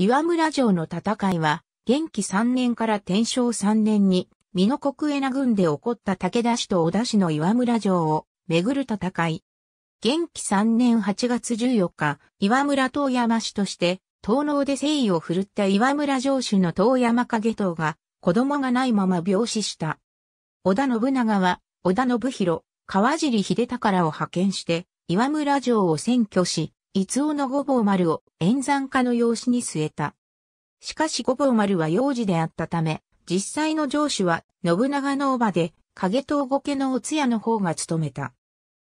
岩村城の戦いは、元気3年から天正3年に、美濃国江名軍で起こった武田氏と織田氏の岩村城をめぐる戦い。元気3年8月14日、岩村遠山氏として、東能で誠意を振るった岩村城主の遠山影藤が、子供がないまま病死した。織田信長は、織田信弘、川尻秀宝らを派遣して、岩村城を占拠し、伊尾の五坊丸を演算化の養子に据えた。しかし五坊丸は幼児であったため、実際の上司は信長の叔母で、影東後家のお通夜の方が務めた。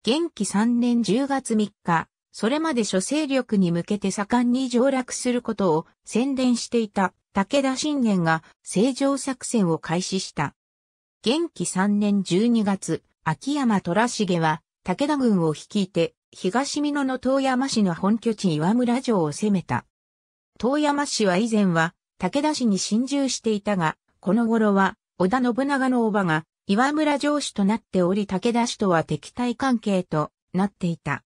元気3年10月3日、それまで諸勢力に向けて盛んに上洛することを宣伝していた武田信玄が正常作戦を開始した。元気3年12月、秋山虎重は武田軍を率いて東美濃の遠山氏の本拠地岩村城を攻めた。遠山氏は以前は武田氏に侵入していたが、この頃は織田信長の叔母が岩村城主となっており武田氏とは敵対関係となっていた。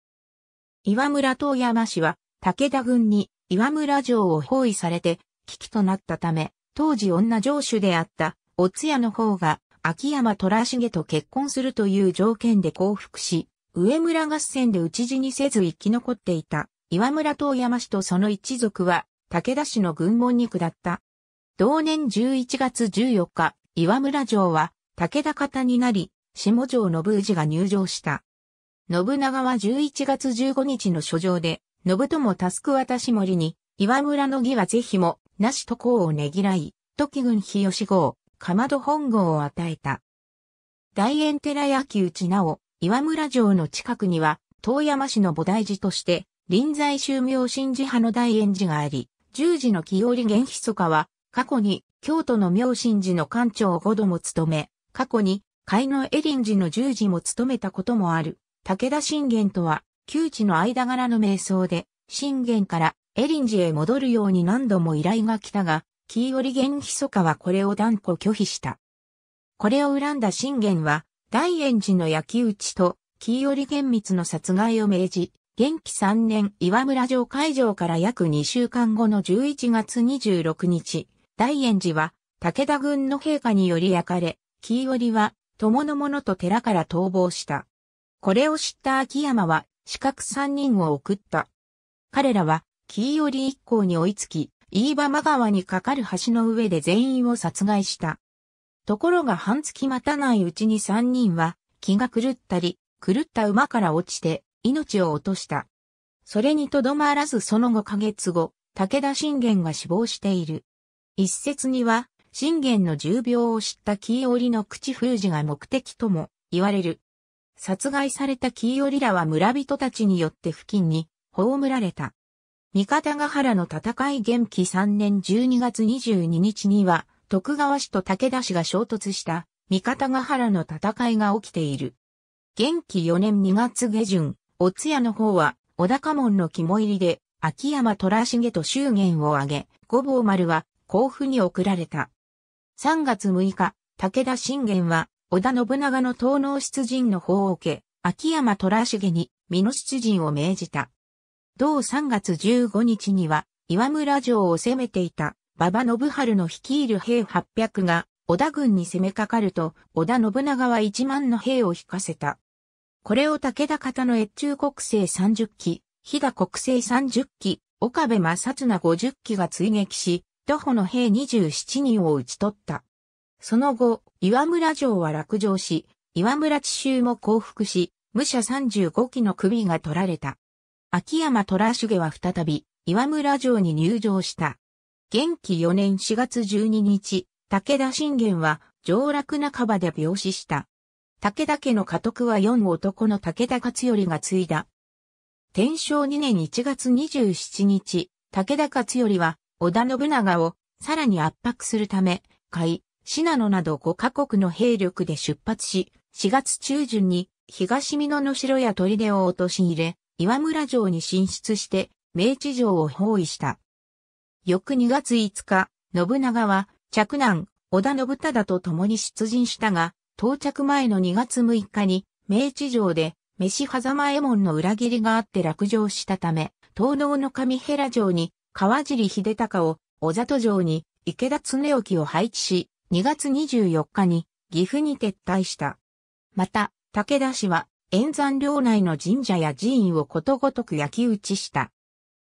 岩村遠山氏は武田軍に岩村城を包囲されて危機となったため、当時女城主であったおつやの方が秋山虎重と結婚するという条件で降伏し、上村合戦で討ち死にせず生き残っていた岩村東山氏とその一族は武田氏の軍門に下った。同年11月14日、岩村城は武田方になり、下城信氏が入城した。信長は11月15日の書状で、信友タ助渡私森に、岩村の義は是非も、なしと功をねぎらい、時軍日吉号、かまど本号を与えた。大円寺焼き内直、岩村城の近くには、遠山市の菩提寺として、臨済宗明神寺派の大円寺があり、十時の清織元密かは、過去に京都の明神寺の館長を5度も務め、過去に海のエリン寺の十字も務めたこともある。武田信玄とは、旧地の間柄の瞑想で、信玄からエリン寺へ戻るように何度も依頼が来たが、清織元密かはこれを断固拒否した。これを恨んだ信玄は、大円寺の焼き打ちと、清織厳密の殺害を命じ、元気3年岩村城会場から約2週間後の11月26日、大円寺は武田軍の陛下により焼かれ、清織は友の者と寺から逃亡した。これを知った秋山は、四角3人を送った。彼らは、清織一行に追いつき、飯場間川に架かる橋の上で全員を殺害した。ところが半月待たないうちに三人は気が狂ったり、狂った馬から落ちて命を落とした。それにとどまらずその5ヶ月後、武田信玄が死亡している。一説には、信玄の重病を知った木織の口封じが目的とも言われる。殺害された木織らは村人たちによって付近に葬られた。三方ヶ原の戦い元気3年12月22日には、徳川氏と武田氏が衝突した三方ヶ原の戦いが起きている。元気4年2月下旬、おつやの方は、小高門の肝入りで、秋山虎重と祝言を挙げ、五坊丸は、甲府に送られた。3月6日、武田信玄は、織田信長の東能出陣の法を受け、秋山虎重に、美濃出陣を命じた。同3月15日には、岩村城を攻めていた馬場信春の率いる兵800が、織田軍に攻めかかると、織田信長は1万の兵を引かせた。これを武田方の越中国勢30機、飛騨国勢30機、岡部正綱50機が追撃し、徒歩の兵27人を討ち取った。その後、岩村城は落城し、岩村地州も降伏し、武者35機の首が取られた。秋山虎重は再び、岩村城に入城した。元気4年4月12日、武田信玄は上洛半ばで病死した。武田家の家督は4男の武田勝頼が継いだ。天正2年1月27日、武田勝頼は織田信長をさらに圧迫するため、海、信濃など5カ国の兵力で出発し、4月中旬に東美濃の城や砦を落とし入れ、岩村城に進出して、明治城を包囲した。翌2月5日、信長は、嫡男、織田信忠と共に出陣したが、到着前の2月6日に、明治城で、飯狭間右衛門の裏切りがあって落城したため、東能の上平城に、川尻秀隆を、小里城に、池田恒興を配置し、2月24日に、岐阜に撤退した。また、武田氏は、沿山領内の神社や寺院をことごとく焼き打ちした。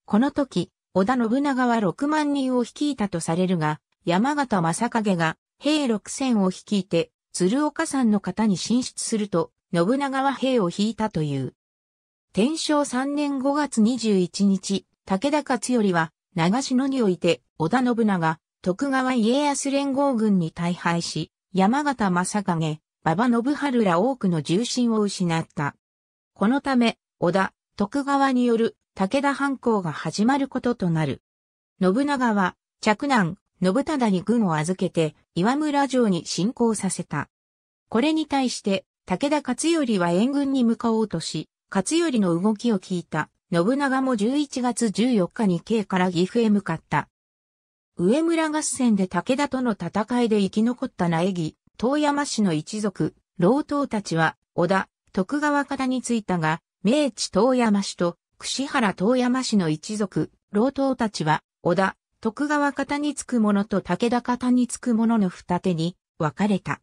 この時、織田信長は6万人を率いたとされるが、山形正景が兵6千を率いて、鶴岡山の方に進出すると、信長は兵を引いたという。天正3年5月21日、武田勝頼は、長篠において、織田信長、徳川家康連合軍に大敗し、山形正景、馬場信春ら多くの重心を失った。このため、織田、徳川による武田藩校が始まることとなる。信長は、嫡男、信忠に軍を預けて、岩村城に侵攻させた。これに対して、武田勝頼は援軍に向かおうとし、勝頼の動きを聞いた、信長も11月14日に京から岐阜へ向かった。上村合戦で武田との戦いで生き残った苗木、遠山氏の一族、老頭たちは、織田、徳川方についたが、明治遠山氏と串原遠山氏の一族、老頭たちは、織田、徳川方につく者と武田方につく者の二手に分かれた。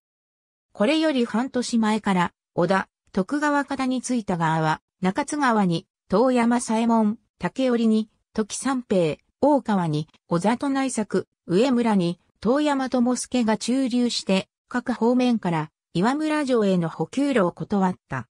これより半年前から、織田、徳川方についた側は、中津川に、遠山左衛門、竹織に、時三平、大川に、小里内作、上村に、遠山智助が駐留して、各方面から岩村城への補給路を断った。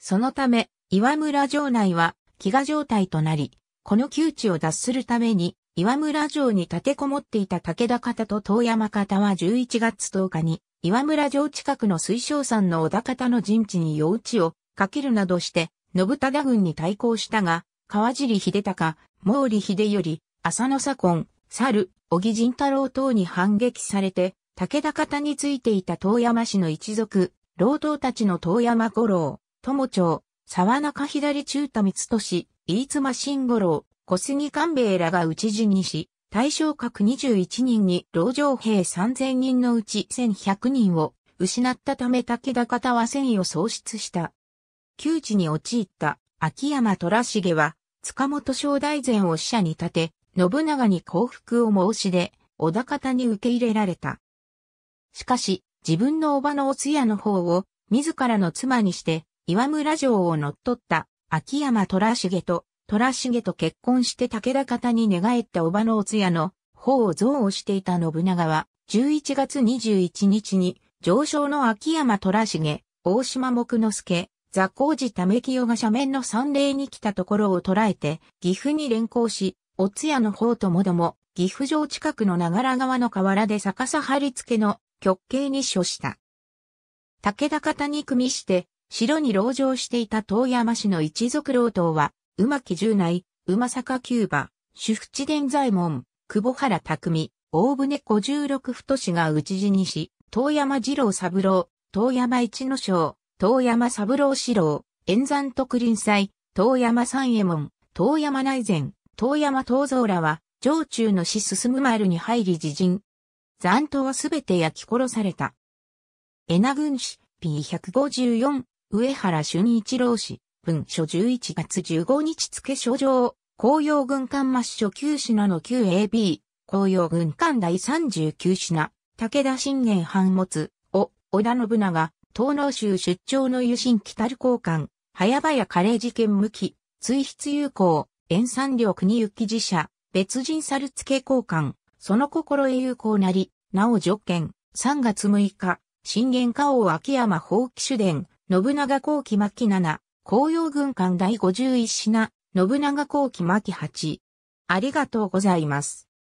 そのため、岩村城内は飢餓状態となり、この窮地を脱するために、岩村城に立てこもっていた武田方と遠山方は11月10日に、岩村城近くの水晶山の小田方の陣地に用地をかけるなどして、信忠軍に対抗したが、川尻秀隆、毛利秀頼、浅野左近、猿、小木仁太郎等に反撃されて、武田方についていた遠山氏の一族、老党たちの遠山五郎、友町、沢中左中田光俊、飯妻慎五郎、小杉官兵衛らが討ち死にし、対象各21人に老城兵3000人のうち1100人を失ったため武田方は戦意を喪失した。窮地に陥った秋山虎重は塚本正大前を使者に立て、信長に降伏を申し出、小田方に受け入れられた。しかし、自分の叔母のお通夜の方を自らの妻にして岩村城を乗っ取った秋山虎重と虎重と結婚して武田方に寝返った叔母のお通夜の方を憎悪していた信長は11月21日に上昇の秋山虎重、大島木之助、座高寺為清が斜面の三霊に来たところを捉えて岐阜に連行し、お通夜の方ともども岐阜城近くの長良川の河原で逆さ張り付けの極刑に処した。武田方に組みして、城に籠城していた遠山氏の一族老党は、馬木十内、馬坂九馬、主地伝左衛門、久保原匠、大船五十六太氏が討ち死にし、遠山二郎三郎、遠山一之章、遠山三郎四郎、円山徳林祭、遠山三右衛門、遠山内前、遠山東蔵らは、城中の死進む丸に入り自陣。残党はすべて焼き殺された。エナ軍師 P154 上原俊一郎氏、文書11月15日付書状、紅葉軍艦末書9品の 9AB、紅葉軍艦第39品、武田信玄藩つ、を、織田信長、東農州出張の油心たる交換、早々カレー事件向き、追筆有効、塩酸力国行き自社、別人猿付交換、その心へ有効なり、なお条件、3月6日、信玄花王秋山放棄主伝、信長後期末期7、紅葉軍艦第51品、信長後期末期8。ありがとうございます。